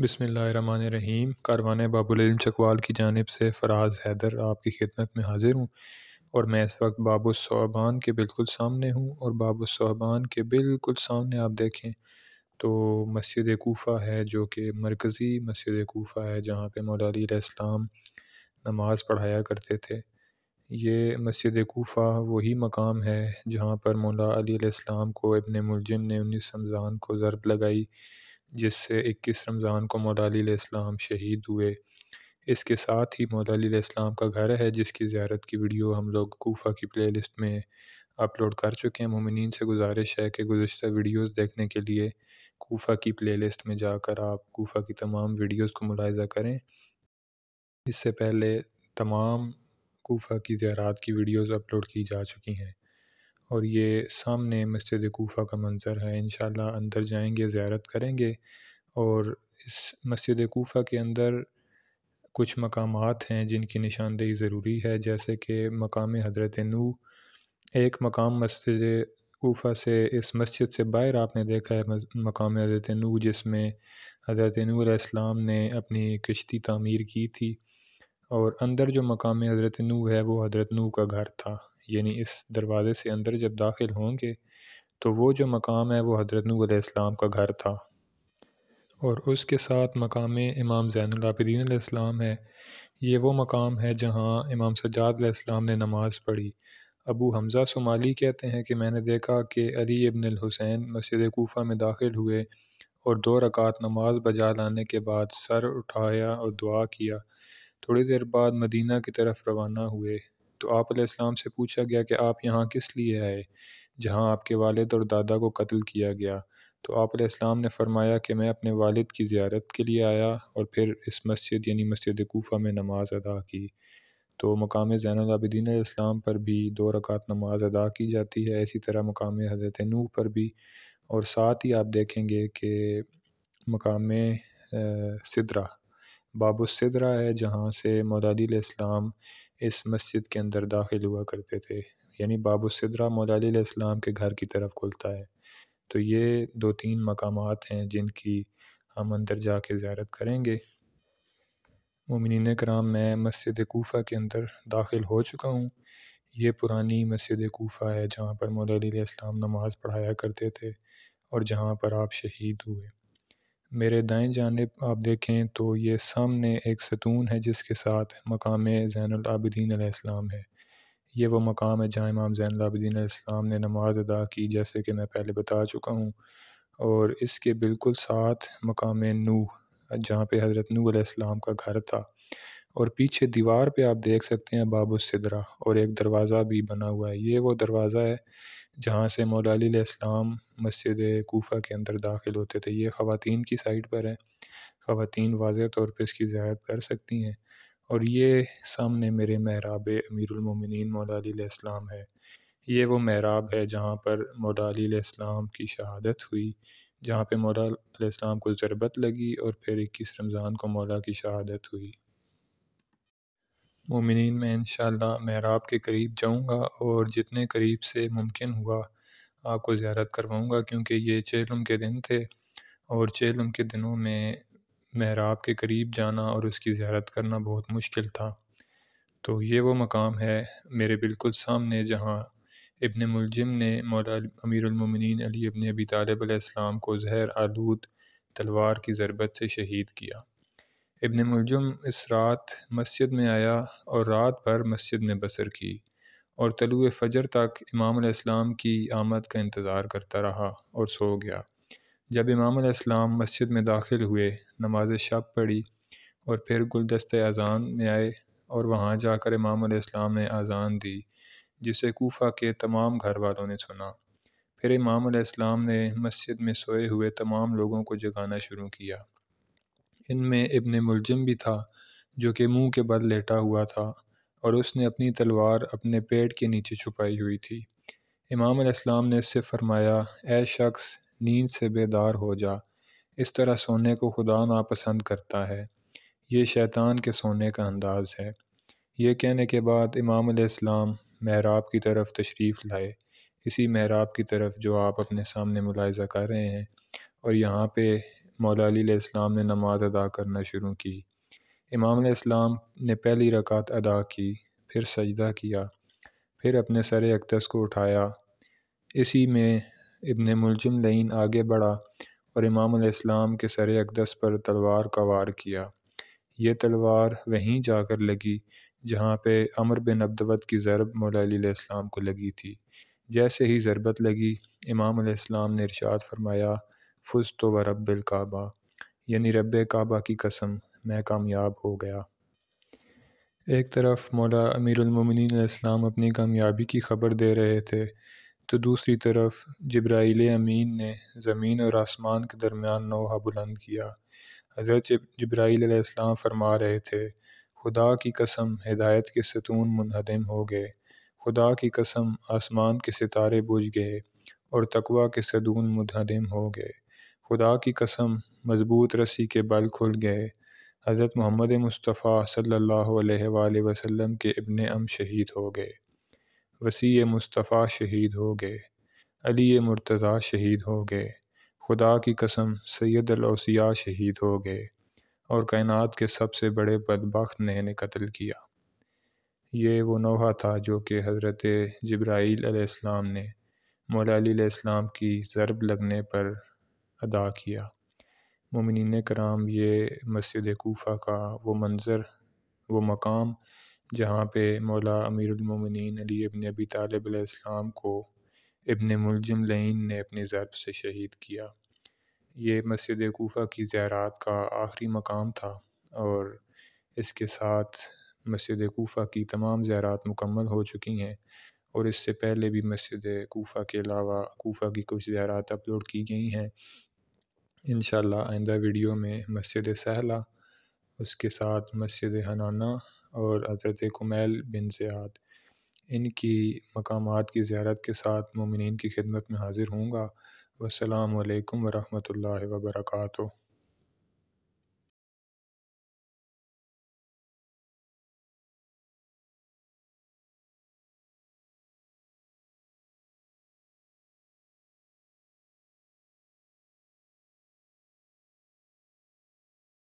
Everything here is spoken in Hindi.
बिसमीम कारवान बाबुल चकवाल की जानब से फ़राज़ हैदर आपकी खिदमत में हाज़िर हूँ और मैं इस वक्त सोहबान के बिल्कुल सामने हूँ और सोहबान के बिल्कुल सामने आप देखें तो मस्जिद कोफ़ा है जो कि मरकज़ी मस्जिद कोफ़ा है जहाँ पर मौलाम नमाज़ पढ़ाया करते थे ये मस्जिद कोफ़ा वही मकाम है जहाँ पर मौला अली को अपने मुलजम ने उन्नीस रमज़ान को ज़रब लगाई जिससे इक्कीस रमज़ान को मौलाम शहीद हुए इसके साथ ही मौलाम का घर है जिसकी ज्यारत की वीडियो हम लोग कोफा की प्लेलिस्ट में अपलोड कर चुके हैं ममिन से गुजारिश है कि गुज्त वीडियोस देखने के लिए कोफा की प्लेलिस्ट में जाकर आप कोफा की तमाम वीडियोस को मुलायजा करें इससे पहले तमाम कोफा की ज्यारत की वीडियोज़ अपलोड की जा चुकी हैं और ये सामने मस्जिद कोफ़ा का मंज़र है इन अंदर जाएंगे ज़्यारत करेंगे और इस मस्जिद कोफ़ा के अंदर कुछ मकाम हैं जिनकी निशानदेही ज़रूरी है जैसे कि मकाम हज़रत नू एक मकाम मस्जिद कोफ़ा से इस मस्जिद से बाहर आपने देखा है मकाम हज़रत नू जिसमें हज़रत नूसम ने अपनी कश्ती तमीर की थी और अंदर जो मकाम हज़रत नू है वो हज़रत नू का घर था यानी इस दरवाज़े से अंदर जब दाखिल होंगे तो वो जो मकाम है वो हज़रत नूसम का घर था और उसके साथ मकाम इमाम ज़ैनलाबद्दीन इस्लाम है ये वो मकाम है जहाँ इमाम सज्जाद इस्लाम ने नमाज़ पढ़ी अबू हमज़ा सोमाली कहते हैं कि मैंने देखा कि अली इबन हुसैन मस्जिद कोफ़ा में दाखिल हुए और दो रकात नमाज बजा लाने के बाद सर उठाया और दुआ किया थोड़ी देर बाद मदीना की तरफ रवाना हुए तो आप आपाम से पूछा गया कि आप यहाँ किस लिए आए जहाँ आपके वालद और दादा को कत्ल किया गया तो आप आपाम ने फरमाया कि मैं अपने वालिद की ज़्यारत के लिए आया और फिर इस मस्जिद यानी मस्जिद कोफ़ा में नमाज़ अदा की तो मकाम ज़ैनआबिदीन इस्लाम पर भी दो रकात नमाज अदा की जाती है इसी तरह मकाम हज़रत नू पर भी और साथ ही आप देखेंगे कि मकाम सिदरा बाबुसदरा है जहाँ से मौदादील इस्लाम इस मस्जिद के अंदर दाखिल हुआ करते थे यानी बाबू सिद्रा मौलाम के घर की तरफ खुलता है तो ये दो तीन मकाम हैं जिनकी हम अंदर जा के ज्यारत करेंगे ममिन कराम मैं मस्जिद कोफ़ा के अंदर दाखिल हो चुका हूँ ये पुरानी मस्जिद कोफ़ा है जहाँ पर मौलाम नमाज़ पढ़ाया करते थे और जहाँ पर आप शहीद हुए मेरे दाएं जानेब आप देखें तो ये सामने एक सतून है जिसके साथ मकाम ज़ैनआबदीन आलाम है ये वो मकाम है जहाँ इमाम ज़ैनआबदीन आलाम ने नमाज अदा की जैसे कि मैं पहले बता चुका हूँ और इसके बिल्कुल साथ मकाम नू जहाँ पे हज़रत नू इस्लाम का घर था और पीछे दीवार पे आप देख सकते हैं बाबू बाबुसदरा और एक दरवाज़ा भी बना हुआ है ये वो दरवाज़ा है जहाँ से मौलाम मस्जिद कोफा के अंदर दाखिल होते थे ये ख़वान की साइड पर है ख़वान वाज तौर पर इसकी ज्यादात कर सकती हैं और ये सामने मेरे महराब अमीरमिन मौलाम है ये वो महराब है जहाँ पर मौलाम की शहादत हुई जहाँ पर मौलाम को ज़रबत लगी और फिर इक्कीस रमज़ान को मौला की शहादत हुई मोमिन मैं इन महराब के करीब जाऊंगा और जितने करीब से मुमकिन हुआ आपको ज़्यारत करवाऊंगा क्योंकि ये चेलम के दिन थे और चेलम के दिनों में महराब के करीब जाना और उसकी ज़्यारत करना बहुत मुश्किल था तो ये वो मकाम है मेरे बिल्कुल सामने जहाँ इबन मुलजिम ने मौला अमीरमिन अली इबन अबी तालब को जहर आलूद तलवार की ज़रबत से शहीद किया इब्न मुलजम इस रात मस्जिद में आया और रात भर मस्जिद में बसर की और तलु फ़जर तक इमाम इस्लाम की आमद का इंतज़ार करता रहा और सो गया जब इमाम इस्लाम मस्जिद में दाखिल हुए नमाज शब पढ़ी और फिर गुलदस्त अजान में आए और वहाँ जाकर इमाम इस्लाम ने अजान दी जिसे कोफा के तमाम घर वालों ने सुना फिर इमाम इस्लाम ने मस्जिद में सोए हुए तमाम लोगों को जगाना शुरू किया इनमें इब्ने मुलजम भी था जो कि मुंह के बल लेटा हुआ था और उसने अपनी तलवार अपने पेट के नीचे छुपाई हुई थी इमाम इस्लाम ने इससे फरमाया ए शख्स नींद से बेदार हो जा इस तरह सोने को खुदा नापसंद करता है ये शैतान के सोने का अंदाज़ है ये कहने के बाद इमाम इस्लाम महराब की तरफ तशरीफ़ लाए इसी महराब की तरफ जो आप अपने सामने मुलायजा कर रहे हैं और यहाँ पे मौला अलीसम ने नमाज़ अदा करना शुरू की इमाम इस्लाम ने पहली रकात अदा की फिर सजदा किया फिर अपने सर अक्तस को उठाया इसी में इबन मुलजम लीन आगे बढ़ा और इमाम इस्लाम के सर अकदस पर तलवार का वार किया ये तलवार वहीं जाकर लगी जहाँ पे अमर बिन अब्दवत की ज़रब मौलाम को लगी थी जैसे ही ज़रबत लगी इमाम ने इरशाद फरमाया तो व रब्बिल काबा यानी रब काबा की कसम मैं कामयाब हो गया एक तरफ मौला इस्लाम अपनी कामयाबी की खबर दे रहे थे तो दूसरी तरफ जब्राइल अमीन ने ज़मीन और आसमान के दरमियान नोहा बुलंद किया हज़रत जब्राईसम फरमा रहे थे खुदा की कसम हिदायत के सतून मुनहदम हो गए खुदा की कसम आसमान के सितारे बुझ गए और तकवा के सदून मुनहदम हो गए खुदा की कसम मज़बूत रस्सी के बल खुल गए हज़रत मोहम्मद मुस्तफ़ा सल्लल्लाहु अलैहि वसल्लम के इब्न अम शहीद हो गए वसी मुस्तफ़ा शहीद हो गए अली मुर्तज़ा शहीद हो गए खुदा की कसम सैद अलौसिया शहीद हो गए और कायनात के सबसे बड़े बदबख्त ने इन्हें कत्ल किया ये वो नोहा था जो कि हज़रत जब्राईल ने मौला अली की ज़रब लगने पर अदा किया ममिन कराम ये मस्जिद कोफ़ा का वो मंज़र वो मकाम जहाँ पे मौला अमीरमिन अली इबन अबी तालब को इबन मुलजम लैन ने अपने ज़रब से शहीद किया ये मस्जिद कोफ़ा की ज़ैरात का आखिरी मकाम था और इसके साथ मस्जिद कोफ़ा की तमाम ज़ैरात मुकम्मल हो चुकी हैं और इससे पहले भी मस्जिद कोफ़ा के अलावा कोफ़ा की कुछ ज़ैरात अपलोड की गई हैं इन आइंदा वीडियो में मस्जिद सहला उसके साथ मस्जिद हनाना और हज़रत कुमैल बिन ज़ियाद इनकी मकाम की ज्यारत के साथ ममिन की खिदमत में हाज़िर हूँगा वालकम वरहमल वर्का